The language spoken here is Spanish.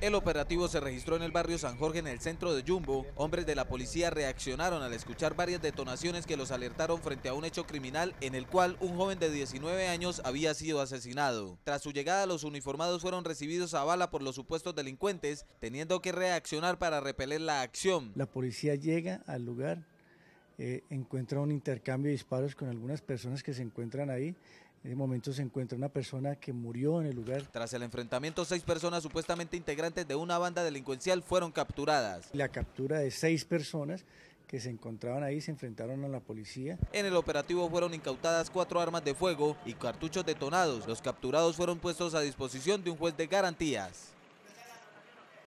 El operativo se registró en el barrio San Jorge, en el centro de Jumbo. Hombres de la policía reaccionaron al escuchar varias detonaciones que los alertaron frente a un hecho criminal en el cual un joven de 19 años había sido asesinado. Tras su llegada, los uniformados fueron recibidos a bala por los supuestos delincuentes, teniendo que reaccionar para repeler la acción. La policía llega al lugar eh, encuentra un intercambio de disparos con algunas personas que se encuentran ahí. En ese momento se encuentra una persona que murió en el lugar. Tras el enfrentamiento, seis personas supuestamente integrantes de una banda delincuencial fueron capturadas. La captura de seis personas que se encontraban ahí se enfrentaron a la policía. En el operativo fueron incautadas cuatro armas de fuego y cartuchos detonados. Los capturados fueron puestos a disposición de un juez de garantías.